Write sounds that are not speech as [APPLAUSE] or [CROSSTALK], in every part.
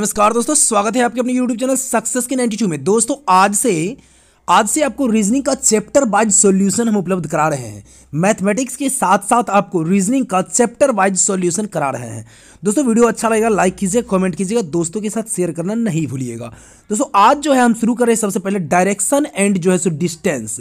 नमस्कार दोस्तों स्वागत है आपके अपने यूट्यूब चैनल सक्सेस के 92 में दोस्तों आज से आज से आपको रीजनिंग का चैप्टर वाइज सॉल्यूशन हम उपलब्ध करा रहे हैं मैथमेटिक्स के साथ साथ आपको रीजनिंग का चैप्टर वाइज सॉल्यूशन करा रहे हैं दोस्तों वीडियो अच्छा लगेगा लाइक कीजिए कमेंट कीजिएगा दोस्तों के साथ शेयर करना नहीं भूलिएगा दोस्तों आज जो है हम शुरू कर रहे हैं सबसे पहले डायरेक्शन एंड जो है सो डिस्टेंस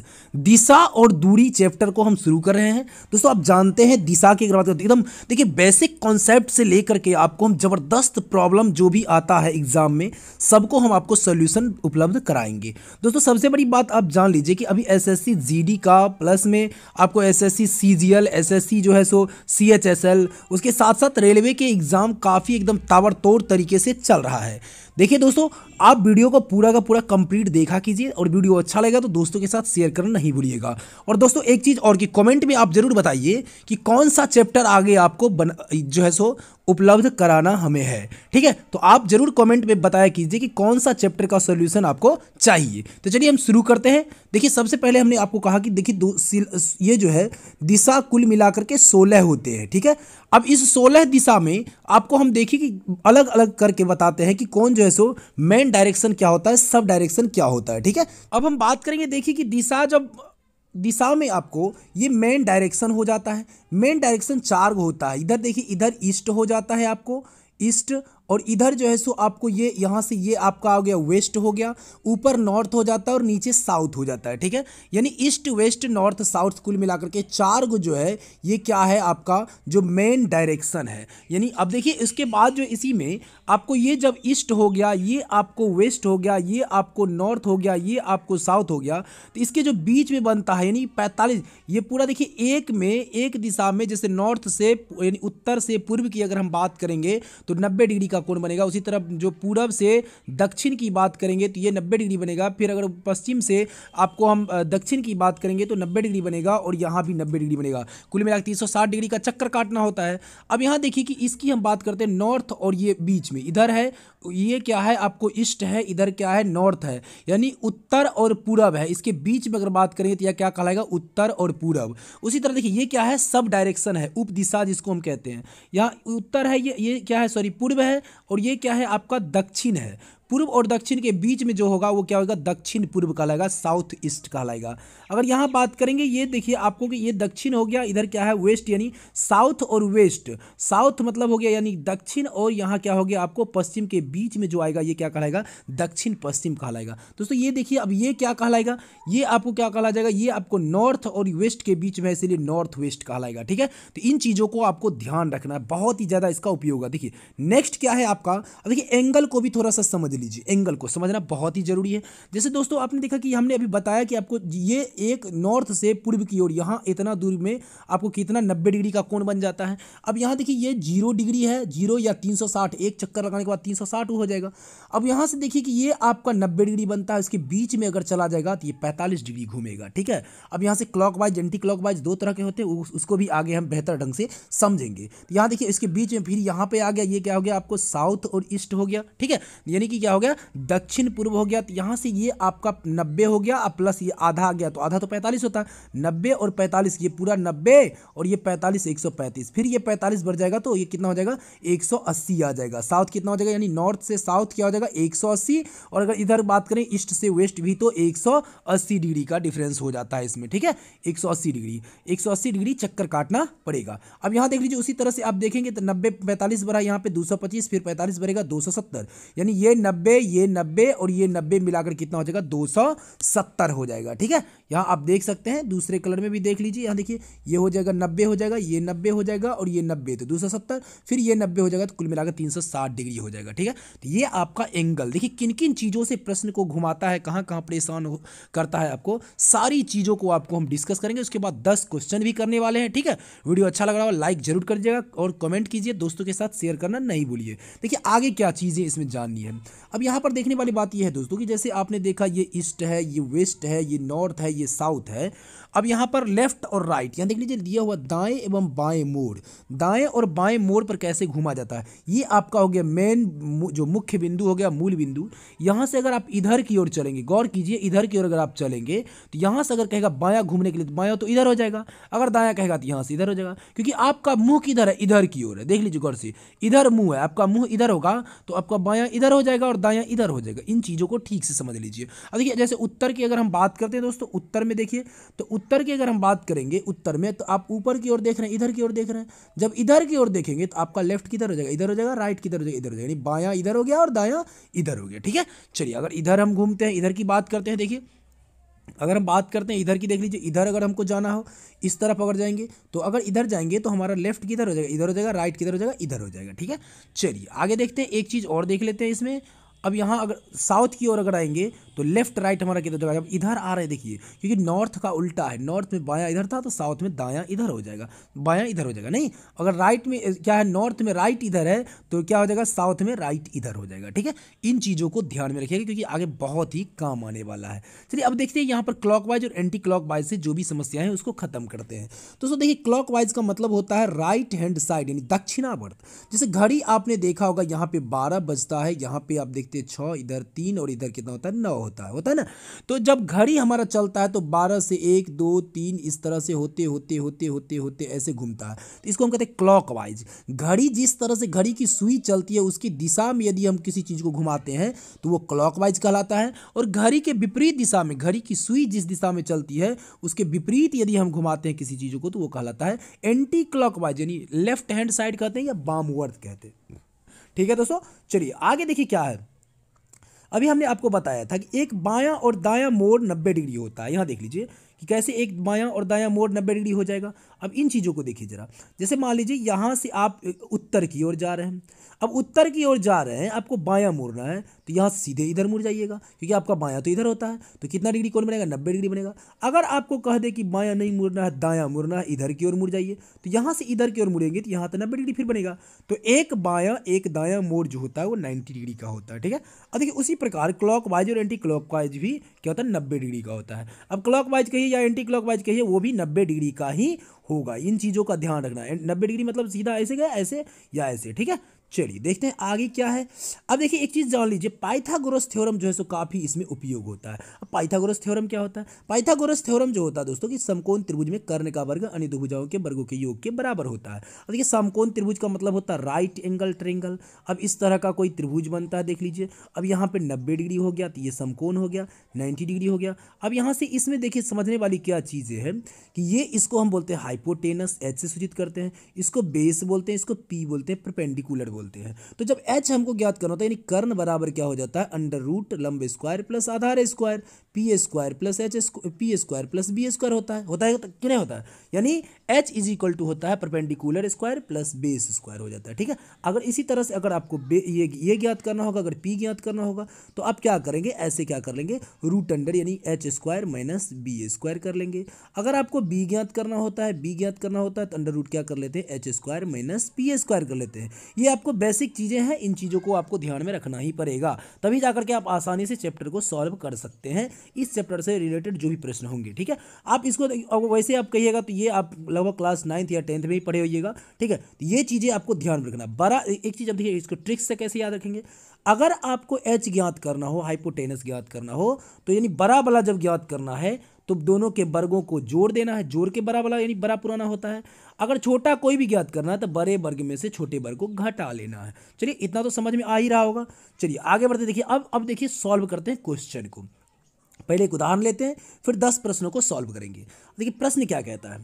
दिशा और दूरी चैप्टर को हम शुरू कर रहे हैं दोस्तों आप जानते हैं दिशा की अगर बात करते एकदम देखिए बेसिक कॉन्सेप्ट से लेकर के आपको हम जबरदस्त प्रॉब्लम जो भी आता है एग्जाम में सबको हम आपको सोल्यूशन उपलब्ध कराएंगे दोस्तों सबसे बड़ी बात आप जान लीजिए कि अभी एस एस का प्लस में आपको एस एस सी जो है सो सी उसके साथ साथ रेलवे के एग्ज़ाम काफ़ी एकदम ताबड़तोड़ तरीके से चल रहा है देखिए दोस्तों आप वीडियो को पूरा का पूरा कंप्लीट देखा कीजिए और वीडियो अच्छा लगेगा तो दोस्तों के साथ शेयर करना नहीं भूलिएगा और दोस्तों एक चीज़ और कि कमेंट में आप ज़रूर बताइए कि कौन सा चैप्टर आगे आपको बन जो है सो उपलब्ध कराना हमें है ठीक है तो आप जरूर कमेंट में बताया कीजिए कि कौन सा चैप्टर का सोल्यूशन आपको चाहिए तो चलिए हम शुरू करते हैं देखिए सबसे पहले हमने आपको कहा कि देखिए ये जो है दिशा कुल मिलाकर के सोलह होते हैं ठीक है अब इस सोलह दिशा में आपको हम देखिए कि अलग अलग करके बताते हैं कि कौन जो है सो मेन डायरेक्शन क्या होता है सब डायरेक्शन क्या होता है ठीक है अब हम बात करेंगे देखिए कि दिशा जब दिशा में आपको ये मेन डायरेक्शन हो जाता है मेन डायरेक्शन चार होता है इधर देखिए इधर ईस्ट हो जाता है आपको ईस्ट और इधर जो है सो आपको ये यहाँ से ये आपका आ गया वेस्ट हो गया ऊपर नॉर्थ हो जाता है और नीचे साउथ हो जाता है ठीक है यानी ईस्ट वेस्ट नॉर्थ साउथ कुल मिलाकर के चार गो जो है ये क्या है आपका जो मेन डायरेक्शन है यानी अब देखिए इसके बाद जो इसी में आपको ये जब ईस्ट हो गया ये आपको वेस्ट हो गया ये आपको नॉर्थ हो गया ये आपको साउथ हो गया तो इसके जो बीच में बनता है यानी पैंतालीस ये पूरा देखिए एक में एक दिशा में जैसे नॉर्थ से यानी उत्तर से पूर्व की अगर हम बात करेंगे तो नब्बे डिग्री का का कोण बनेगा उसी तरफ जो पूरब से दक्षिण की बात करेंगे तो ये नब्बे डिग्री बनेगा फिर अगर पश्चिम से आपको हम दक्षिण की बात करेंगे तो नब्बे डिग्री बनेगा और यहाँ भी नब्बे डिग्री बनेगा कुल मिलाकर तीन डिग्री का चक्कर काटना होता है अब यहाँ देखिए कि इसकी हम बात करते हैं नॉर्थ और ये बीच में इधर है ये क्या है आपको ईस्ट है इधर क्या है नॉर्थ है यानी उत्तर और पूरब है इसके बीच में अगर बात करें तो यह क्या कहलाएगा उत्तर और पूरब उसी तरह देखिए ये क्या है सब डायरेक्शन है उप दिशा जिसको हम कहते हैं यहाँ उत्तर है ये ये क्या है सॉरी पूर्व है और ये क्या है आपका दक्षिण है पूर्व और दक्षिण के बीच में जो होगा वो क्या होगा दक्षिण पूर्व कहलाएगा साउथ ईस्ट कहलाएगा अगर यहाँ बात करेंगे ये देखिए आपको कि ये दक्षिण हो गया इधर क्या है वेस्ट यानी साउथ और वेस्ट साउथ मतलब हो गया यानी दक्षिण और यहाँ क्या हो गया आपको पश्चिम के बीच में जो आएगा ये क्या कहलाएगा दक्षिण पश्चिम कहलाएगा दोस्तों ये देखिए अब ये क्या कहलाएगा ये आपको क्या कहला जाएगा ये आपको नॉर्थ और वेस्ट के बीच में इसलिए नॉर्थ वेस्ट कहलाएगा ठीक है तो इन चीज़ों को आपको ध्यान रखना है बहुत ही ज़्यादा इसका उपयोग है देखिए नेक्स्ट क्या है आपका अब देखिए एंगल को भी थोड़ा सा समझ लीजिए एंगल को समझना बहुत ही ज़रूरी है जैसे दोस्तों आपने देखा कि हमने अभी बताया कि आपको ये एक नॉर्थ से पूर्व की ओर यहाँ इतना दूर में आपको कितना नब्बे डिग्री का कोण बन जाता है अब यहाँ देखिए ये जीरो डिग्री है जीरो या तीन एक चक्कर लगाने के बाद तीन हो जाएगा अब यहाँ से देखिए कि ये आपका नब्बे डिग्री बनता है इसके बीच में अगर चला जाएगा तो ये पैंतालीस डिग्री घूमेगा ठीक है अब यहाँ से clockwise anti clockwise दो तरह के होते हैं उसको भी आगे हम बेहतर ढंग से समझेंगे यहाँ देखिए इसके बीच में फिर यहाँ पे आ गया ये क्या हो गया आपको साउथ और ईस्ट हो गया ठीक है यानी कि क्या हो गया दक्षिण पूर्व हो गया तो यहाँ से ये आपका नब्बे हो गया और प्लस ये आधा आ गया तो आधा तो पैंतालीस होता है नब्बे और पैंतालीस ये पूरा नब्बे और ये पैंतालीस एक सौ पैंतीस फिर ये पैंतालीस बढ़ जाएगा तो ये कितना हो जाएगा एक सौ अस्सी आ जाएगा साउथ कितना हो जाएगा यानी नॉर्थ से साउथ क्या हो जाएगा एक सौ अस्सी और अगर इधर बात करें ईस्ट से वेस्ट भी तो एक सौ अस्सी डिग्री का डिफरेंस हो जाता है इसमें ठीक है एक सौ अस्सी डिग्री एक सौ अस्सी डिग्री चक्कर काटना पड़ेगा अब यहाँ देख लीजिए उसी तरह से आप देखेंगे तो नब्बे पैंतालीस बढ़ा यहाँ पे दो सौ पच्चीस फिर पैंतालीस बढ़ेगा दो सौ सत्तर यानी ये नब्बे नब्बे ये नब्बे और ये नब्बे मिलाकर कितना हो जाएगा दो सौ सत्तर हो जाएगा ठीक है यहाँ आप देख सकते हैं दूसरे कलर में भी देख लीजिए यहाँ देखिए ये हो जाएगा नब्बे हो जाएगा ये नब्बे हो जाएगा और ये नब्बे तो दो सौ सत्तर फिर ये नब्बे हो जाएगा तो कुल मिलाकर तीन सौ साठ डिग्री हो जाएगा ठीक है तो ये आपका एंगल देखिए किन किन चीज़ों से प्रश्न को घुमाता है कहाँ कहाँ परेशान करता है आपको सारी चीज़ों को आपको हम डिस्कस करेंगे उसके बाद दस क्वेश्चन भी करने वाले हैं ठीक है वीडियो अच्छा लग रहा हो लाइक जरूर कर दीजिएगा और कमेंट कीजिए दोस्तों के साथ शेयर करना नहीं भूलिए देखिए आगे क्या चीज़ें इसमें जाननी है अब यहाँ पर देखने वाली बात यह है दोस्तों कि जैसे आपने देखा ये ईस्ट है ये वेस्ट है ये नॉर्थ है ये साउथ है अब यहाँ पर लेफ्ट और राइट यहाँ देख लीजिए दिया हुआ दाएं एवं बाएं मोड़ दाएं और बाएं मोड़ पर कैसे घूमा जाता है ये आपका हो गया मेन जो मुख्य बिंदु हो गया मूल बिंदु यहाँ से अगर आप इधर की ओर चलेंगे गौर कीजिए इधर की ओर अगर आप चलेंगे तो यहाँ से अगर कहेगा बायाँ घूमने के लिए तो बायाँ तो इधर हो जाएगा अगर दाया कहेगा तो यहाँ से इधर हो जाएगा क्योंकि आपका मुँह किधर है इधर की ओर है देख लीजिए गौर से इधर मुँह है आपका मुँह इधर होगा तो आपका बायाँ इधर हो जाएगा और दायां इधर हो जाएगा इन चीज़ों को ठीक से समझ लीजिए अब देखिए जैसे उत्तर की अगर हम बात करते हैं दोस्तों उत्तर में देखिए तो उत्तर की अगर हम बात करेंगे उत्तर में तो आप ऊपर की ओर देख रहे हैं इधर की ओर देख रहे हैं जब इधर की ओर देखेंगे तो आपका लेफ्ट किधर हो जाएगा इधर हो जाएगा राइट किधर हो जाएगा इधर हो जाएगा यानी बायाँ इधर हो गया और दायाँ इधर हो गया ठीक है चलिए अगर इधर हम घूमते हैं इधर की बात करते हैं देखिए अगर हम बात करते हैं इधर की देख लीजिए इधर अगर हमको जाना हो इस तरफ अगर जाएंगे तो अगर इधर जाएंगे तो हमारा लेफ्ट किधर हो जाएगा इधर हो जाएगा राइट किधर हो जाएगा इधर हो जाएगा ठीक है चलिए आगे देखते हैं एक चीज़ और देख लेते हैं इसमें अब यहाँ अगर साउथ की ओर अगर आएंगे तो लेफ्ट राइट हमारा किधर जाएगा इधर आ रहे देखिए क्योंकि नॉर्थ का उल्टा है नॉर्थ में बायां इधर था तो साउथ में दायां इधर हो जाएगा बायां इधर हो जाएगा नहीं अगर राइट में क्या है नॉर्थ में राइट इधर है तो क्या हो जाएगा साउथ में राइट इधर हो जाएगा ठीक है इन चीज़ों को ध्यान में रखिएगा क्योंकि आगे बहुत ही काम आने वाला है चलिए अब देखते हैं यहाँ पर वाइज और एंटी वाइज से जो भी समस्या है उसको खत्म करते हैं दोस्तों देखिए वाइज का मतलब होता है राइट हैंड साइड यानी दक्षिणावर्त जैसे घड़ी आपने देखा होगा यहाँ पे बारह बजता है यहाँ पे आप देखते हैं छः इधर तीन और इधर कितना होता है नौ होता है होता है ना तो जब घड़ी हमारा चलता है तो बारह से एक दो तीन इस तरह से होते होते होते होते होते ऐसे घूमता है तो इसको हम कहते हैं क्लॉक वाइज घड़ी जिस तरह से घड़ी की सुई चलती है उसकी दिशा में यदि हम किसी चीज़ को घुमाते हैं तो वो क्लॉक वाइज कहलाता है और घड़ी के विपरीत दिशा में घड़ी की सुई जिस दिशा में चलती है उसके विपरीत यदि हम घुमाते हैं किसी चीज़ को तो वो कहलाता है एंटी क्लॉक यानी लेफ्ट हैंड साइड कहते हैं या बामवर्थ कहते हैं ठीक है दोस्तों चलिए आगे देखिए क्या है अभी हमने आपको बताया था कि एक बायां और दायां मोड़ 90 डिग्री होता है यहाँ देख लीजिए कि कैसे एक बायां और दायां मोड़ नब्बे डिग्री हो जाएगा अब इन चीज़ों को देखिए ज़रा जैसे मान लीजिए यहाँ से आप उत्तर की ओर जा रहे हैं अब उत्तर की ओर जा रहे हैं आपको बायां मुड़ना है तो यहाँ सीधे इधर मुड़ जाइएगा क्योंकि आपका बायां तो इधर होता है तो कितना डिग्री कौन बनेगा नब्बे डिग्री बनेगा अगर आपको कह दे कि बायां नहीं मुड़ना है दायां मुड़ना है इधर की ओर मुड़ जाइए तो यहाँ से इधर की ओर मुड़ेंगे तो यहाँ तो नब्बे डिग्री फिर बनेगा तो एक बाया एक दाया मोड़ जो होता है वो नाइन्टी डिग्री का होता है ठीक है अब देखिए उसी प्रकार क्लॉक वाइज और एंटी क्लॉक वाइज भी क्या होता है नब्बे डिग्री का होता है अब क्लॉक वाइज कहिए या एंटी क्लॉकवाइज कहिए वो भी नब्बे डिग्री का ही होगा इन चीज़ों का ध्यान रखना है नब्बे डिग्री मतलब सीधा ऐसे गया ऐसे या ऐसे ठीक है चलिए देखते हैं आगे क्या है अब देखिए एक चीज़ जान लीजिए पाइथागोरस थ्योरम जो है सो काफ़ी इसमें उपयोग होता है अब पाइथागोरस थ्योरम क्या होता है पाइथागोरस थ्योरम जो होता है दोस्तों कि समकोण त्रिभुज में कर्ण का वर्ग अनिदुभुजाओं के वर्गों के योग के बराबर होता है अब देखिए समकोण त्रिभुज का मतलब होता है राइट एंगल ट्रेंगल अब इस तरह का कोई त्रिभुज बनता है देख लीजिए अब यहाँ पर नब्बे डिग्री हो गया तो ये समकोण हो गया नाइन्टी डिग्री हो गया अब यहाँ से इसमें देखिए समझने वाली क्या चीज़ें हैं कि ये इसको हम बोलते हैं हाइपोटेनस एच से सूचित करते हैं इसको बेस बोलते हैं इसको पी बोलते हैं प्रपेंडिकुलर बोलते हैं तो जब एच हमको ज्ञात करना होता है यानी कर्ण बराबर क्या हो जाता है अंडर रूट लंब स्क्वायर प्लस आधार square P square plus H P square plus B square होता है होता है तो क्यों नहीं होता है यानी एच इज इक्वल टू होता है perpendicular square plus base square हो जाता है ठीक है अगर इसी तरह से अगर आपको ये ये ज्ञात करना होगा अगर पी ज्ञात करना होगा तो आप क्या करेंगे ऐसे क्या कर लेंगे रूट अंडर यानी H square minus B square कर लेंगे अगर आपको बी ज्ञात करना होता है बी ज्ञात करना होता है तो अंडर रूट क्या कर लेते हैं H square minus P square कर लेते हैं ये आपको बेसिक चीज़ें हैं इन चीज़ों को आपको ध्यान में रखना ही पड़ेगा तभी जाकर के आप आसानी से चैप्टर को सॉल्व कर सकते हैं इस चैप्टर से रिलेटेड जो भी प्रश्न होंगे ठीक है आप इसको वैसे आप कहिएगा तो ये आप लगभग क्लास नाइन्थ या टेंथ में ही पढ़े होइएगा ठीक है तो ये चीज़ें आपको ध्यान रखना बड़ा एक चीज़ आप देखिए इसको ट्रिक्स से कैसे याद रखेंगे अगर आपको एच ज्ञात करना हो हाइपोटेनस ज्ञात करना हो तो यानी बड़ा वाला जब ज्ञात करना है तो दोनों के वर्गों को जोड़ देना है जोड़ के बड़ा वाला यानी बड़ा पुराना होता है अगर छोटा कोई भी ज्ञात करना है तो बड़े वर्ग में से छोटे वर्ग को घटा लेना है चलिए इतना तो समझ में आ ही रहा होगा चलिए आगे बढ़ते देखिए अब अब देखिए सॉल्व करते हैं क्वेश्चन को पहले एक उदाहरण लेते हैं फिर दस प्रश्नों को सॉल्व करेंगे देखिए प्रश्न क्या कहता है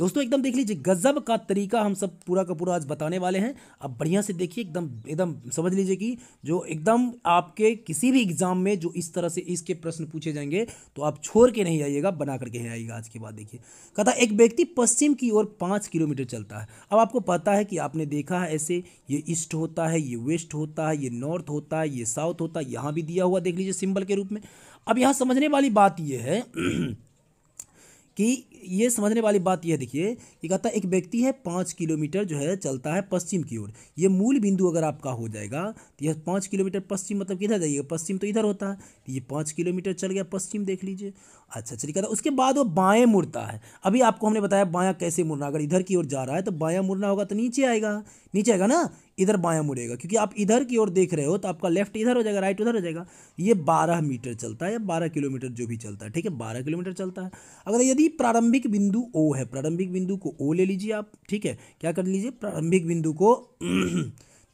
दोस्तों एकदम देख लीजिए गज़ब का तरीका हम सब पूरा का पूरा आज बताने वाले हैं अब बढ़िया से देखिए एकदम एकदम समझ लीजिए कि जो एकदम आपके किसी भी एग्ज़ाम में जो इस तरह से इसके प्रश्न पूछे जाएंगे तो आप छोड़ के नहीं आइएगा बना करके ही आइएगा आज के बाद देखिए कथा एक व्यक्ति पश्चिम की ओर पाँच किलोमीटर चलता है अब आपको पता है कि आपने देखा है ऐसे ये ईस्ट होता है ये वेस्ट होता है ये नॉर्थ होता है ये साउथ होता है यहाँ भी दिया हुआ देख लीजिए सिंबल के रूप में अब यहाँ समझने वाली बात यह है [CLEARS THROAT] कि ये समझने वाली बात यह देखिए कि कहता है एक व्यक्ति है पाँच किलोमीटर जो है चलता है पश्चिम की ओर ये मूल बिंदु अगर आपका हो जाएगा तो यह पाँच किलोमीटर पश्चिम मतलब किधर जाइएगा पश्चिम तो इधर होता है तो ये पाँच किलोमीटर चल गया पश्चिम देख लीजिए अच्छा चलिए कहता उसके बाद वो बाएँ मुड़ता है अभी आपको हमने बताया बायाँ कैसे मुड़ना अगर इधर की ओर जा रहा है तो बायाँ मुड़ना होगा तो नीचे आएगा नीचे आएगा ना इधर बायाँ मुड़ेगा क्योंकि आप इधर की ओर देख रहे हो तो आपका लेफ्ट इधर हो जाएगा राइट उधर हो जाएगा ये बारह मीटर चलता है या बारह किलोमीटर जो भी चलता है ठीक है बारह किलोमीटर चलता है अगर यदि प्रारंभ प्रारंभिक बिंदु ओ है प्रारंभिक बिंदु को ओ ले लीजिए आप ठीक है क्या कर लीजिए प्रारंभिक बिंदु को [CLEARS THROAT]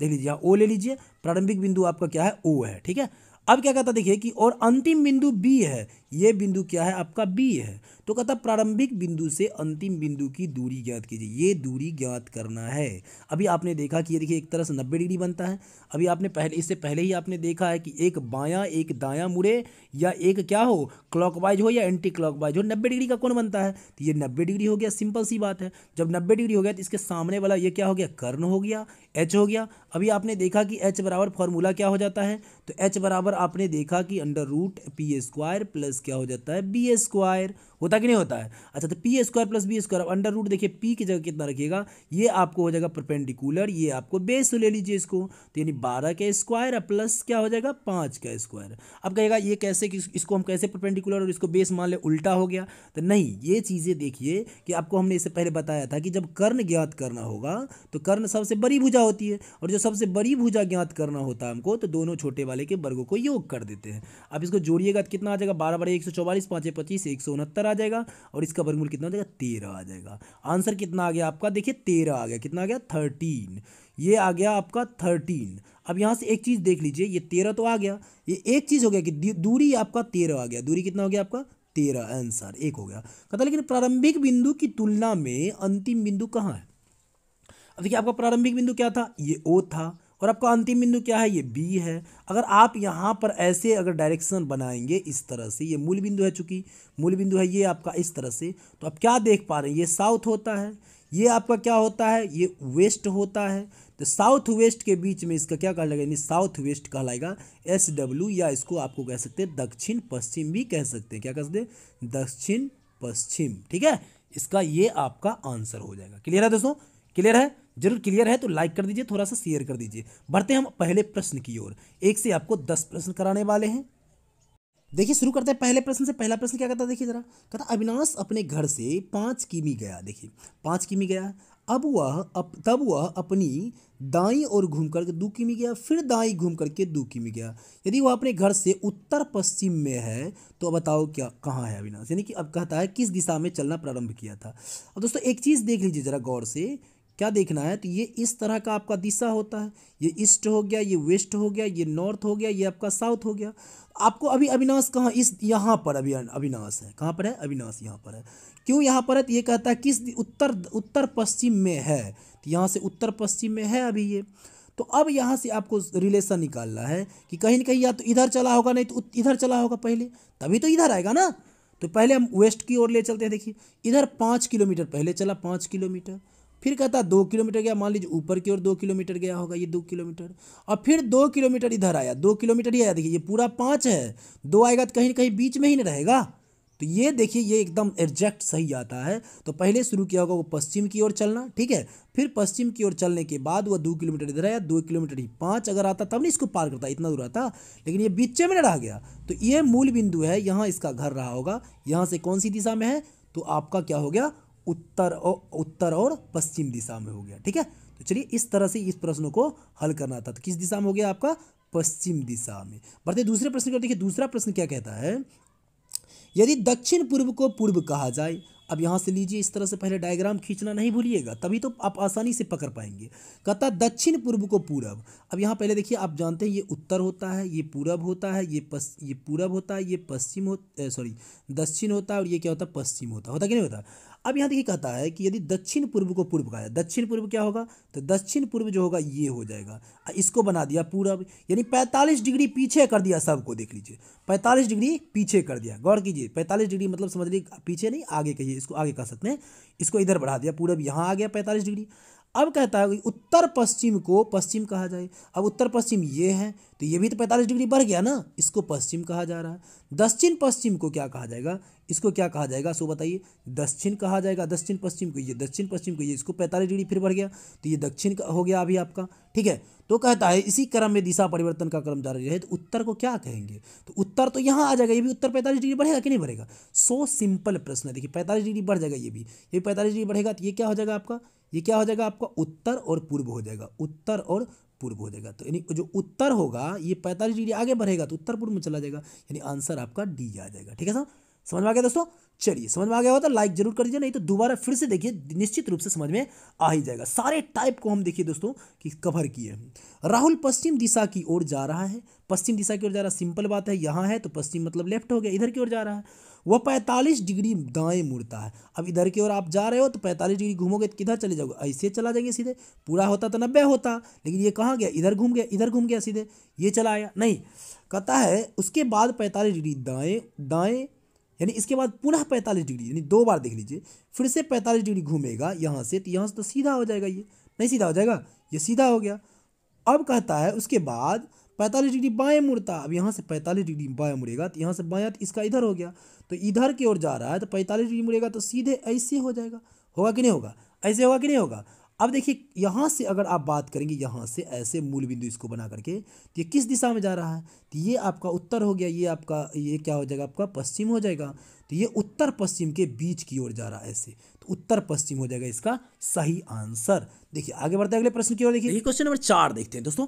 देख लीजिए ओ ले लीजिए प्रारंभिक बिंदु आपका क्या है ओ है ठीक है अब क्या कहता है देखिए कि और अंतिम बिंदु बी है ये बिंदु क्या है आपका बी है तो कहता प्रारंभिक बिंदु से अंतिम बिंदु की दूरी ज्ञात कीजिए ये दूरी ज्ञात करना है अभी आपने देखा कि ये देखिए एक तरह से नब्बे डिग्री बनता है अभी आपने पहले इससे पहले ही आपने देखा है कि एक बाया एक दाया मुड़े या एक क्या हो क्लॉकवाइज हो या एंटी क्लॉकवाइज हो नब्बे डिग्री का कौन बनता है तो ये नब्बे डिग्री हो गया सिंपल सी बात है जब नब्बे डिग्री हो गया तो इसके सामने वाला ये क्या हो गया कर्ण हो गया एच हो गया अभी आपने देखा कि एच बराबर फॉर्मूला क्या हो जाता है तो एच बराबर आपने देखा कि under root P square plus क्या हो जाता है बी स्क्वायर होता कि नहीं होता है अच्छा तो P square plus B square under root देखिए पी की जगह कितना रखिएगा ये आपको हो जाएगा परपेंडिकुलर ये आपको बेस ले लीजिए इसको तो यानी बारह का स्क्वायर प्लस क्या हो जाएगा पाँच का स्क्वायर अब कहेगा ये कैसे इसको हम कैसे परपेंडिकुलर और इसको बेस मान लें उल्टा हो गया तो नहीं ये चीज़ें देखिए कि आपको हमने इससे पहले बताया था कि जब कर्ण ज्ञात करना होगा तो कर्ण सबसे बड़ी भुजा होती है और जो सबसे बड़ी भुजा ज्ञात करना होता है हमको तो दोनों छोटे वाले के वर्गों को योग कर देते हैं अब इसको जोड़िएगा तो कितना आ जाएगा बारह बारह एक सौ चौवालीस पाँच पच्चीस एक सौ उनहत्तर आंसर आ जाएगा और इसका वर्गमूल कितना हो जाएगा तेरह आ जाएगा आंसर कितना आ गया आपका देखिए तेरह आ गया कितना आ गया थर्टीन ये आ गया आपका थर्टीन अब यहाँ से एक चीज़ देख लीजिए ये तेरह तो आ गया ये एक चीज़ हो गया कि दूरी आपका तेरह आ गया दूरी कितना हो गया आपका तेरह आंसर एक हो गया कहता लेकिन प्रारंभिक बिंदु की तुलना में अंतिम बिंदु कहाँ है अब देखिए आपका प्रारंभिक बिंदु क्या था ये ओ था और आपका अंतिम बिंदु क्या है ये बी है अगर आप यहाँ पर ऐसे अगर डायरेक्शन बनाएंगे इस तरह से ये मूल बिंदु है चूँकि मूल बिंदु है ये आपका इस तरह से तो आप क्या देख पा रहे हैं ये साउथ होता है ये आपका क्या होता है ये वेस्ट होता है तो साउथ वेस्ट के बीच में इसका क्या जाएगा यानी साउथ वेस्ट कहलाएगा एस डब्ल्यू या इसको आपको कह सकते हैं दक्षिण पश्चिम भी कह सकते हैं क्या कह सकते हैं दक्षिण पश्चिम ठीक है इसका ये आपका आंसर हो जाएगा क्लियर है दोस्तों क्लियर है जरूर क्लियर है तो लाइक कर दीजिए थोड़ा सा शेयर कर दीजिए बढ़ते हम पहले प्रश्न की ओर एक से आपको दस प्रश्न कराने वाले हैं देखिए शुरू करते हैं पहले प्रश्न से पहला प्रश्न क्या कहता है देखिए जरा कहता अविनाश अपने घर से पाँच किमी गया देखिए पाँच किमी गया अब वह अप, तब वह अपनी दाई और घूम करके दो किमी गया फिर दाई घूम करके दो किमी गया यदि वह अपने घर से उत्तर पश्चिम में है तो बताओ क्या कहाँ है अविनाश यानी कि अब कहता है किस दिशा में चलना प्रारंभ किया था अब दोस्तों एक चीज़ देख लीजिए जरा गौर से क्या देखना है तो ये इस तरह का आपका दिशा होता है ये ईस्ट हो गया ये वेस्ट हो गया ये नॉर्थ हो गया ये आपका साउथ हो गया आपको अभी अविनाश कहाँ इस यहाँ पर अभी अविनाश है कहाँ पर है अविनाश यहाँ पर है क्यों यहाँ पर है तो ये कहता है किस उत्तर उत्तर पश्चिम में है तो यहाँ से उत्तर पश्चिम में है अभी ये तो अब यहाँ से आपको रिलेशन निकालना है कि कहीं ना कहीं या तो इधर चला होगा नहीं तो इधर चला होगा पहले तभी तो इधर आएगा ना तो पहले हम वेस्ट की ओर ले चलते हैं देखिए इधर पाँच किलोमीटर पहले चला पाँच किलोमीटर फिर कहता दो किलोमीटर गया मान लीजिए ऊपर की ओर दो किलोमीटर गया होगा ये दो किलोमीटर और फिर दो किलोमीटर इधर आया दो किलोमीटर ही आया देखिए ये पूरा पाँच है दो आएगा तो कहीं ना कहीं बीच में ही नहीं रहेगा तो ये देखिए ये एकदम एग्जैक्ट सही आता है तो पहले शुरू किया होगा वो पश्चिम की ओर चलना ठीक है फिर पश्चिम की ओर चलने के बाद वह दो किलोमीटर इधर आया दो किलोमीटर ही पाँच अगर आता तब नहीं इसको पार करता इतना दूर आता लेकिन ये बीचे में रह गया तो ये मूल बिंदु है यहाँ इसका घर रहा होगा यहाँ से कौन सी दिशा में है तो आपका क्या हो गया उत्तर और उत्तर और पश्चिम दिशा में हो गया ठीक है तो चलिए इस तरह से इस प्रश्न को हल करना था तो किस दिशा में हो गया आपका पश्चिम दिशा में बढ़ते दूसरे प्रश्न को देखिए दूसरा प्रश्न क्या कहता है यदि दक्षिण पूर्व को पूर्व कहा जाए अब यहाँ से लीजिए इस तरह से पहले डायग्राम खींचना नहीं भूलिएगा तभी तो आप आसानी से पकड़ पाएंगे कहता दक्षिण पूर्व को पूरब अब यहाँ पहले देखिए आप जानते हैं ये उत्तर होता है ये पूरब होता है ये पस ये पूरब होता है ये पश्चिम हो सॉरी दक्षिण होता है और ये क्या होता है पश्चिम होता होता कि नहीं होता अब यहाँ देखिए कहता है कि यदि दक्षिण पूर्व को पूर्व कहा दक्षिण पूर्व क्या होगा तो दक्षिण पूर्व जो होगा ये हो जाएगा इसको बना दिया पूरब यानी पैंतालीस डिग्री पीछे कर दिया सबको देख लीजिए पैंतालीस डिग्री पीछे कर दिया गौर कीजिए पैंतालीस डिग्री मतलब समझ लीजिए पीछे नहीं आगे कहिए डिग्री इसको आगे कर सकते हैं इसको इधर बढ़ा दिया पूरब यहाँ आ गया पैंतालीस डिग्री अब कहता है उत्तर पश्चिम को पश्चिम कहा जाए अब उत्तर पश्चिम ये है तो ये भी तो पैंतालीस डिग्री बढ़ गया ना इसको पश्चिम कहा जा रहा है दक्षिण पश्चिम को क्या कहा जाएगा इसको क्या कहा जाएगा सो बताइए दक्षिण कहा जाएगा दक्षिण पश्चिम को ये दक्षिण पश्चिम को ये इसको पैंतालीस डिग्री फिर बढ़ गया तो ये दक्षिण का हो गया अभी आपका ठीक है तो कहता है इसी क्रम में दिशा परिवर्तन का क्रम जारी रहे तो उत्तर को क्या कहेंगे तो उत्तर तो यहाँ आ जाएगा ये भी उत्तर पैंतालीस डिग्री बढ़ेगा कि नहीं बढ़ेगा सो सिंपल प्रश्न है देखिए पैंतालीस डिग्री बढ़ जाएगा ये भी ये पैंतालीस डिग्री बढ़ेगा तो ये क्या हो जाएगा आपका ये क्या हो जाएगा आपका उत्तर और पूर्व हो जाएगा उत्तर और पूर्व हो जाएगा तो यानी जो उत्तर होगा ये पैंतालीस डिग्री आगे बढ़ेगा तो उत्तर पूर्व में चला जाएगा यानी आंसर आपका डी आ जाएगा ठीक है सर समझ में आ गया दोस्तों चलिए समझ में आ गया हो तो लाइक जरूर कर दीजिए नहीं तो दोबारा फिर से देखिए निश्चित रूप से समझ में आ ही जाएगा सारे टाइप को हम देखिए दोस्तों कि कवर किए हैं राहुल पश्चिम दिशा की ओर जा रहा है पश्चिम दिशा की ओर जा रहा है सिंपल बात है यहाँ है तो पश्चिम मतलब लेफ्ट हो गया इधर की ओर जा रहा है वह 45 डिग्री दाएं मुड़ता है अब इधर की ओर आप जा रहे हो तो 45 डिग्री घूमोगे तो किधर चले जाओगे ऐसे चला जाएंगे सीधे पूरा होता तो नब्बे होता लेकिन ये कहाँ गया इधर घूम गया इधर घूम गया सीधे ये चला आया नहीं कहता है उसके बाद पैंतालीस डिग्री दाएँ दाएँ यानी इसके बाद पुनः पैंतालीस डिग्री यानी दो बार देख लीजिए फिर से पैंतालीस डिग्री घूमेगा यहाँ से तो यहाँ से तो सीधा हो जाएगा ये नहीं सीधा हो जाएगा ये सीधा हो गया अब कहता है उसके बाद पैंतालीस डिग्री बाएं मुड़ता अब यहाँ से पैंतालीस डिग्री बाएं मुड़ेगा तो यहाँ से बाया तो इसका इधर हो गया तो इधर की ओर जा रहा है तो पैंतालीस डिग्री मुड़ेगा तो सीधे ऐसे हो जाएगा होगा कि नहीं होगा ऐसे होगा कि नहीं होगा अब देखिए यहाँ से अगर आप बात करेंगे यहाँ से ऐसे मूल बिंदु इसको बना करके तो ये किस दिशा में जा रहा है तो ये आपका उत्तर हो गया ये आपका ये क्या हो जाएगा आपका पश्चिम हो जाएगा तो ये उत्तर पश्चिम के बीच की ओर जा रहा है ऐसे तो उत्तर पश्चिम हो जाएगा इसका सही आंसर देखिए आगे बढ़ते अगले प्रश्न की ओर देखिए क्वेश्चन नंबर चार देखते हैं दोस्तों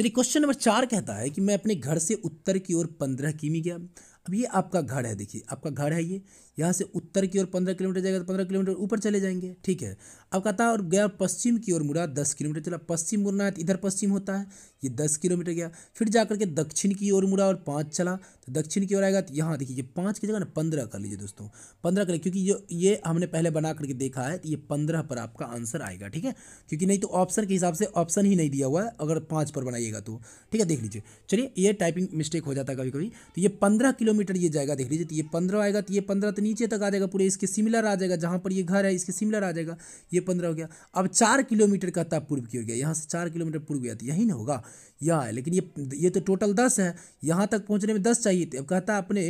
चलिए क्वेश्चन नंबर चार कहता है कि मैं अपने घर से उत्तर की ओर पंद्रह किमी गया अब ये आपका घर है देखिए आपका घर है ये यहाँ से उत्तर की ओर पंद्रह किलोमीटर जाएगा तो पंद्रह किलोमीटर ऊपर चले जाएंगे ठीक है अब कहता और गया पश्चिम की ओर मुड़ा दस किलोमीटर चला पश्चिम मुड़ना है तो इधर पश्चिम होता है ये दस किलोमीटर गया फिर जाकर के दक्षिण की ओर मुड़ा और पाँच चला तो दक्षिण की ओर आएगा तो यहाँ देखिए ये पाँच की जगह ना पंद्रह कर लीजिए दोस्तों पंद्रह कर क्योंकि जो ये हमने पहले बना करके देखा है तो ये पंद्रह पर आपका आंसर आएगा ठीक है क्योंकि नहीं तो ऑप्शन के हिसाब से ऑप्शन ही नहीं दिया हुआ है अगर पाँच पर बनाइएगा तो ठीक है देख लीजिए चलिए ये टाइपिंग मिस्टेक हो जाता है कभी कभी तो ये पंद्रह किलो किलोमीटर ये जाएगा देख लीजिए तो ये पंद्रह आएगा तो ये पंद्रह तो नीचे तक आ जाएगा पूरे इसके सिमिलर आ जाएगा जहाँ पर ये घर है इसके सिमिलर आ जाएगा ये पंद्रह हो गया अब चार किलोमीटर का तब पूर्व की ओर गया यहाँ से चार किलोमीटर पूर्व गया तो यही ना होगा यहाँ है लेकिन ये ये तो टोटल दस है यहाँ तक पहुँचने में दस चाहिए थे अब कहता अपने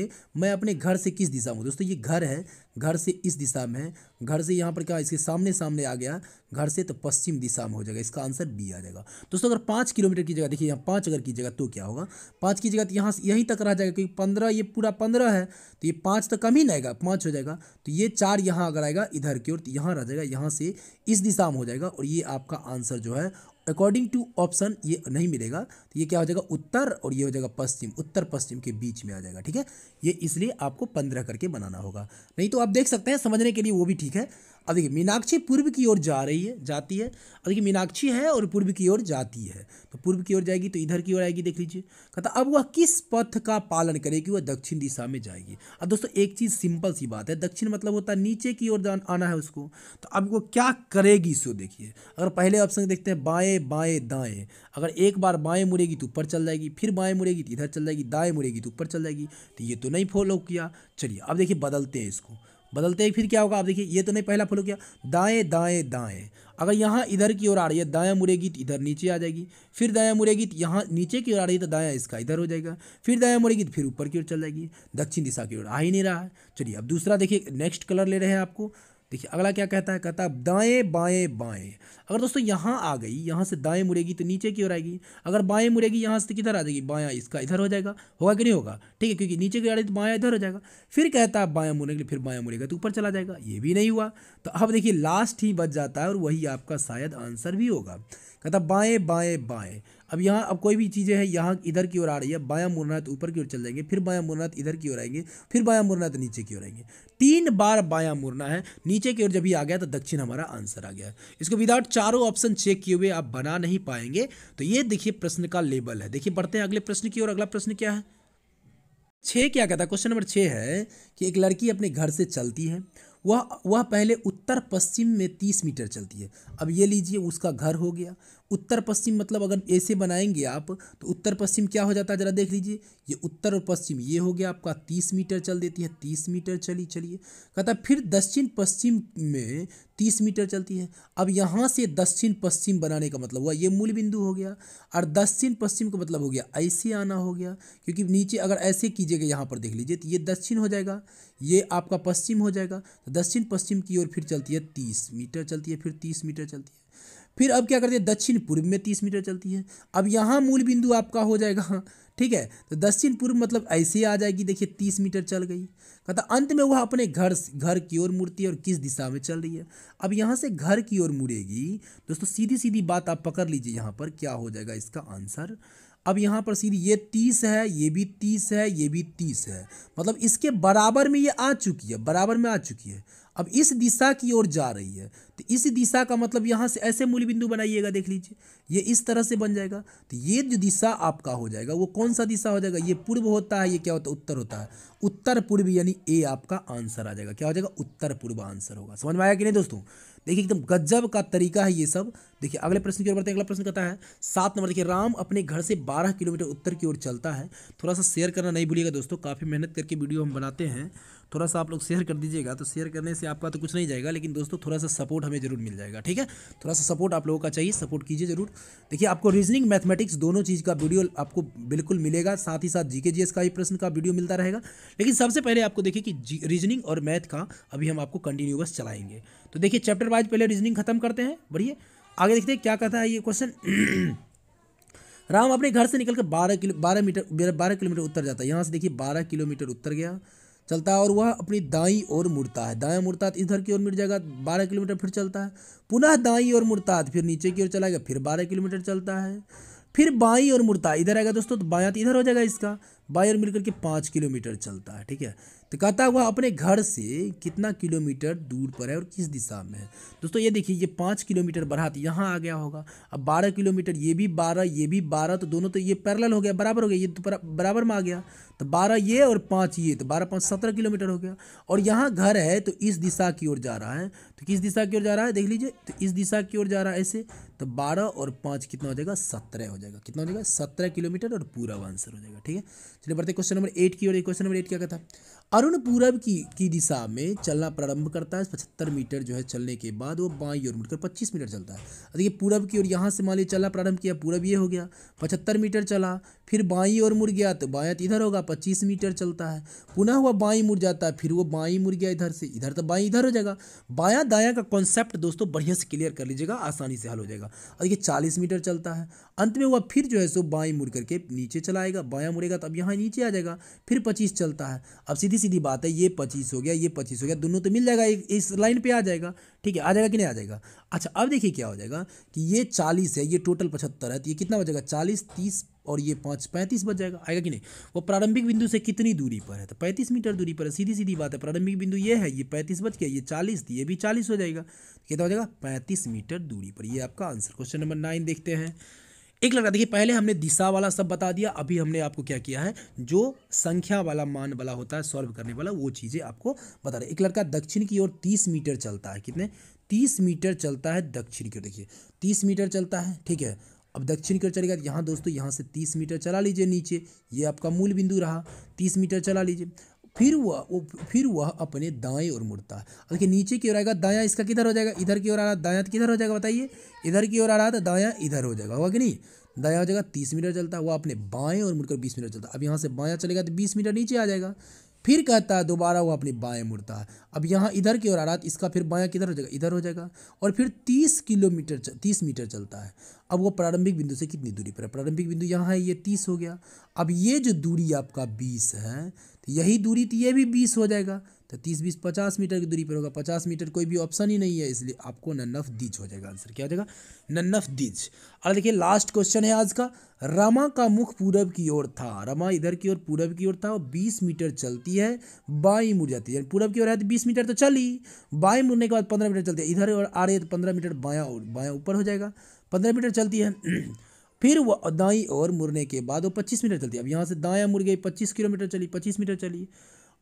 मैं अपने घर से किस दिशा हूँ दोस्तों ये घर है घर से इस दिशा में घर से यहाँ पर क्या इसके सामने सामने आ गया घर से तो पश्चिम दिशा में हो जाएगा इसका आंसर बी आ जाएगा दोस्तों अगर पाँच किलोमीटर की जगह देखिए यहाँ पाँच अगर की जगह तो क्या होगा पाँच की जगह तो यहाँ यहीं तक रह जाएगा क्योंकि पंद्रह ये पूरा पंद्रह है तो ये पाँच तो कम ही नहीं आएगा पाँच हो जाएगा तो ये चार यहाँ अगर आएगा इधर की ओर तो यहाँ रह जाएगा यहाँ से इस दिशा में हो जाएगा और ये आपका आंसर जो है अकॉर्डिंग टू ऑप्शन ये नहीं मिलेगा तो ये क्या हो जाएगा उत्तर और ये हो जाएगा पश्चिम उत्तर पश्चिम के बीच में आ जाएगा ठीक है ये इसलिए आपको पंद्रह करके बनाना होगा नहीं तो आप देख सकते हैं समझने के लिए वो भी ठीक है अब देखिए मीनाक्षी पूर्व की ओर जा रही है जाती है अब देखिए मीनाक्षी है और पूर्व की ओर जाती है तो पूर्व की ओर जाएगी तो इधर की ओर आएगी देख लीजिए कहता अब वह किस पथ का पालन करेगी वह दक्षिण दिशा में जाएगी अब दोस्तों एक चीज़ सिंपल सी बात है दक्षिण मतलब होता है नीचे की ओर आना है उसको तो अब वो क्या करेगी इसको देखिए अगर पहले ऑप्शन देखते हैं बाएँ बाएँ दाएँ अगर एक बार बाएँ मुड़ेगी तो ऊपर चल जाएगी फिर बाएँ मुड़ेगी तो इधर चल जाएगी दाएँ मुड़ेगी तो ऊपर चल जाएगी तो ये तो नहीं फॉलो किया चलिए अब देखिए बदलते हैं इसको बदलते ही फिर क्या होगा आप देखिए ये तो नहीं पहला फॉलो किया दाएँ दाएँ दाएँ अगर यहाँ इधर की ओर आ रही है दाया मुड़ेगी तो इधर नीचे आ जाएगी फिर दाया मुड़ेगी तो यहाँ नीचे की ओर आ रही है तो दाया इसका इधर हो जाएगा फिर दाया मुड़ेगी तो फिर ऊपर की ओर चल जाएगी दक्षिण दिशा की ओर आ ही नहीं रहा है चलिए अब दूसरा देखिए नेक्स्ट कलर ले रहे हैं आपको देखिए अगला क्या कहता है कहता है दाएं बाएं बाएं अगर दोस्तों यहाँ आ गई यहाँ से दाएं मुड़ेगी तो नीचे की ओर आएगी अगर बाएं मुड़ेगी यहाँ से किधर आ जाएगी बायां इसका इधर हो जाएगा होगा कि नहीं होगा ठीक है क्योंकि नीचे की आ रही तो बाया इधर हो जाएगा फिर कहता है बायां मुड़ेगी तो फिर बायां मुड़ेगा तो ऊपर चला जाएगा ये भी नहीं हुआ तो अब देखिए लास्ट ही बच जाता है और वही आपका शायद आंसर भी होगा कहता बाएँ बाएँ बाएँ अब यहाँ अब कोई भी चीज़ें हैं यहाँ इधर की ओर आ रही है बाया मुरनाथ ऊपर की ओर चल जाएंगे फिर बाया मुरनाथ इधर की ओर आएंगे फिर बाया मुरनाथ नीचे की ओर आएंगे तीन बार बाया मुरना है नीचे की ओर जब ही आ गया तो दक्षिण हमारा आंसर आ गया इसको विदाउट चारों ऑप्शन चेक किए हुए आप बना नहीं पाएंगे तो ये देखिए प्रश्न का लेबल है देखिए बढ़ते हैं अगले प्रश्न की ओर अगला प्रश्न क्या है छः क्या कहता है क्वेश्चन नंबर छः है कि एक लड़की अपने घर से चलती है वह वह पहले उत्तर पश्चिम में तीस मीटर चलती है अब ये लीजिए उसका घर हो गया उत्तर पश्चिम मतलब अगर ऐसे बनाएंगे आप तो उत्तर पश्चिम क्या हो जाता है ज़रा देख लीजिए ये उत्तर और पश्चिम ये हो गया आपका तीस मीटर चल देती है तीस मीटर चली चलिए कहता फिर दक्षिण पश्चिम में तीस मीटर चलती है अब यहाँ से दक्षिण पश्चिम बनाने का मतलब हुआ ये मूल बिंदु हो गया और दक्षिण पश्चिम का मतलब हो गया ऐसे आना हो गया क्योंकि नीचे अगर ऐसे कीजिएगा यहाँ पर देख लीजिए तो ये दक्षिण हो जाएगा ये आपका पश्चिम हो जाएगा तो दक्षिण पश्चिम की ओर फिर चलती है तीस मीटर चलती है फिर तीस मीटर चलती है फिर अब क्या करते हैं दक्षिण पूर्व में तीस मीटर चलती है अब यहाँ मूल बिंदु आपका हो जाएगा हाँ, ठीक है तो दक्षिण पूर्व मतलब ऐसे आ जाएगी देखिए तीस मीटर चल गई कहता अंत में वह अपने घर घर की ओर मुड़ती है और किस दिशा में चल रही है अब यहाँ से घर की ओर मुड़ेगी दोस्तों सीधी सीधी बात आप पकड़ लीजिए यहाँ पर क्या हो जाएगा इसका आंसर अब यहाँ पर सीधी ये तीस है ये भी तीस है ये भी तीस है मतलब इसके बराबर में ये आ चुकी है बराबर में आ चुकी है अब इस दिशा की ओर जा रही है तो इस दिशा का मतलब यहाँ से ऐसे मूल बिंदु बनाइएगा देख लीजिए ये इस तरह से बन जाएगा तो ये जो दिशा आपका हो जाएगा वो कौन सा दिशा हो जाएगा ये पूर्व होता है ये क्या होता है उत्तर होता है उत्तर पूर्व यानी ए आपका आंसर आ जाएगा क्या हो जाएगा उत्तर पूर्व आंसर होगा समझ में आया कि नहीं दोस्तों देखिए एकदम गजब का तरीका है ये सब देखिए अगले प्रश्न की ओर बढ़ते हैं अगला प्रश्न कहता है सात नंबर देखिए राम अपने घर से बारह किलोमीटर उत्तर की ओर चलता है थोड़ा सा शेयर करना नहीं भूलिएगा दोस्तों काफ़ी मेहनत करके वीडियो हम बनाते हैं थोड़ा सा आप लोग शेयर कर दीजिएगा तो शेयर करने से आपका तो कुछ नहीं जाएगा लेकिन दोस्तों थोड़ा सा सपोर्ट हमें जरूर मिल जाएगा ठीक है थोड़ा सा सपोर्ट आप लोगों का चाहिए सपोर्ट कीजिए जरूर देखिए आपको रीजनिंग मैथमेटिक्स दोनों चीज़ का वीडियो आपको बिल्कुल मिलेगा साथ ही साथ जीके जीएस का भी प्रश्न का वीडियो मिलता रहेगा लेकिन सबसे पहले आपको देखिए कि रीजनिंग और मैथ का अभी हम आपको कंटिन्यूअस चलाएंगे तो देखिए चैप्टर वाइज पहले रीजनिंग खत्म करते हैं बढ़िया आगे देखते हैं क्या कहता है ये क्वेश्चन [CLEARS THROAT] राम अपने घर से निकलकर बारह किलो बारह मीटर बारह किलोमीटर उत्तर जाता है यहाँ से देखिए बारह किलोमीटर उत्तर गया चलता है और वह अपनी दाई और मुड़ता है दाया मुड़ता है इधर की ओर मिट जाएगा बारह किलोमीटर फिर चलता है पुनः दाई और मुड़ता है फिर नीचे की ओर चला गया फिर बारह किलोमीटर चलता है फिर बाई और मुड़ता है इधर आएगा दोस्तों तो बाया तो इधर हो जाएगा इसका बायर मिलकर के पाँच किलोमीटर चलता है ठीक है तो कहता हुआ अपने घर से कितना किलोमीटर दूर पर है और किस दिशा में है दोस्तों ये देखिए ये पाँच किलोमीटर बढ़ा तो यहाँ आ गया होगा अब बारह किलोमीटर ये भी बारह ये भी बारह तो दोनों तो ये पैरल हो गया बराबर हो गया ये तो बराबर में आ गया तो बारह ये और पाँच ये तो बारह पाँच सत्रह किलोमीटर हो गया और यहाँ घर है तो इस दिशा की ओर जा रहा है तो किस दिशा की ओर जा रहा है देख लीजिए तो इस दिशा की ओर जा रहा है ऐसे तो बारह और पाँच कितना हो जाएगा सत्रह हो जाएगा कितना हो जाएगा सत्रह किलोमीटर और पूरा आंसर हो जाएगा ठीक है चलिए बढ़ते क्वेश्चन नंबर एट की ओर क्वेश्चन नंबर एट क्या कहता है अरुण पूरब की की दिशा में चलना प्रारंभ करता है पचहत्तर मीटर जो है चलने के बाद वो बाई और मुड़कर पच्चीस मीटर चलता है देखिए पूरब की ओर यहाँ से मान लीजिए चलना प्रारंभ किया पूरब ये हो गया पचहत्तर मीटर चला फिर बाई और मुड़ गया तो बाया तो इधर होगा पच्चीस मीटर चलता है पुनः हुआ बाई मुड़ जाता है फिर वो बाई मुड़ गया इधर से इधर तो बाई इधर हो जाएगा बाया दाया का कॉन्सेप्ट दोस्तों बढ़िया से क्लियर कर लीजिएगा आसानी से हल हो जाएगा और ये चालीस मीटर चलता है अंत में हुआ फिर जो है सो बाई मुड़ करके नीचे चला आएगा बाया मुड़ेगा तो अब यहाँ नीचे आ जाएगा फिर पच्चीस चलता है अब सीधी सीधी बात है ये पच्चीस हो गया ये पच्चीस हो गया दोनों तो मिल जाएगा इस लाइन पर आ जाएगा ठीक है आ जाएगा कि नहीं आ जाएगा अच्छा अब देखिए क्या हो जाएगा कि ये चालीस है ये टोटल पचहत्तर है तो ये कितना हो जाएगा चालीस तीस और ये पाँच पैंतीस बच जाएगा आएगा कि नहीं वो प्रारंभिक बिंदु से कितनी दूरी पर है तो पैंतीस मीटर दूरी पर है सीधी सीधी बात है प्रारंभिक बिंदु ये है ये पैंतीस बच गया ये चालीस ये भी चालीस हो जाएगा कितना तो हो जाएगा पैंतीस मीटर दूरी पर ये आपका आंसर क्वेश्चन नंबर नाइन देखते हैं एक लग रहा देखिए पहले हमने दिशा वाला सब बता दिया अभी हमने आपको क्या किया है जो संख्या वाला मान वाला होता है सॉल्व करने वाला वो चीज़ें आपको बता रहे एक लड़का दक्षिण की ओर तीस मीटर चलता है कितने तीस मीटर चलता है दक्षिण की ओर देखिए तीस मीटर चलता है ठीक है अब दक्षिण की ओर चलेगा यहाँ दोस्तों यहाँ से तीस मीटर चला लीजिए नीचे ये आपका मूल बिंदु रहा तीस मीटर चला लीजिए फिर वह वो फिर वह अपने दाएं ओर मुड़ता है देखिए नीचे की ओर आएगा दायां इसका किधर हो जाएगा इधर की ओर आ रहा दायां तो किधर हो जाएगा बताइए इधर की ओर आ रहा था तो दायां इधर हो जाएगा होगा कि नहीं दायां हो जाएगा तीस मीटर चलता है वह अपने बाएं और मुड़कर बीस मीटर चलता अब यहाँ से बायां चलेगा तो बीस मीटर नीचे आ जाएगा फिर कहता है दोबारा वो अपनी बाएँ मुड़ता है अब यहाँ इधर की ओर आ रहा है इसका फिर बायाँ किधर हो जाएगा इधर हो जाएगा और फिर तीस किलोमीटर तीस मीटर चलता है अब वो प्रारंभिक बिंदु से कितनी दूरी पर है प्रारंभिक बिंदु यहाँ है ये तीस हो गया अब ये जो दूरी आपका बीस है तो यही दूरी तो ये भी बीस हो जाएगा तो तीस बीस पचास मीटर की दूरी पर होगा पचास मीटर कोई भी ऑप्शन ही नहीं है इसलिए आपको नन्नफ दीज हो जाएगा आंसर क्या हो जाएगा नन्नफ दीज और देखिए लास्ट क्वेश्चन है आज का रमा का मुख पूरब की ओर था रमा इधर की ओर पूरब की ओर था और बीस मीटर चलती है बाई मुड़ जाती है पूरब की ओर है तो बीस मीटर तो चली बाई मुड़ने के बाद पंद्रह मीटर चलती है इधर और आ रही है तो पंद्रह मीटर बाया और बाया ऊपर हो जाएगा पंद्रह मीटर चलती है [CLEARS THROAT] फिर वह दाई और मुड़ने के बाद वो पच्चीस मीटर चलती है अब यहाँ से दाया मुड़ गई पच्चीस किलोमीटर चली पच्चीस मीटर चली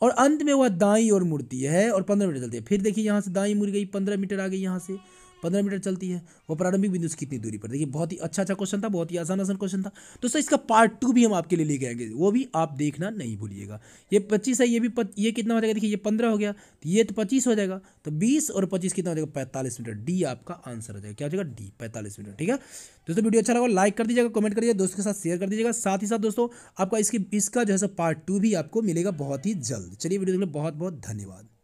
और अंत में वह दाई और मुड़ती है और पंद्रह मीटर चलती है फिर देखिए यहाँ से दाई मुड़ गई पंद्रह मीटर आ गई यहाँ से पंद्रह मीटर चलती है वो प्रारंभिक बिंदु से कितनी दूरी पर देखिए बहुत ही अच्छा अच्छा क्वेश्चन था बहुत ही आसान आसान क्वेश्चन था दोस्तों इसका पार्ट टू भी हम आपके लिए लेके आएंगे वो भी आप देखना नहीं भूलिएगा ये पच्चीस है ये भी पत, ये कितना हो जाएगा देखिए ये पंद्रह हो गया तो ये तो पच्चीस हो जाएगा तो बीस और पच्चीस कितना हो जाएगा पैंतालीस मीटर डी आपका आंसर हो जाएगा क्या हो जाएगा डी पैंतालीस मीटर ठीक है दोस्तों वीडियो अच्छा लगा लाइक कर दीजिएगा कमेंट कर दीजिएगा दोस्तों के साथ शेयर कर दीजिएगा साथ ही साथ दोस्तों आपका इसकी इसका जो है पार्ट टू भी आपको मिलेगा बहुत ही जल्द चलिए वीडियो के लिए बहुत बहुत धन्यवाद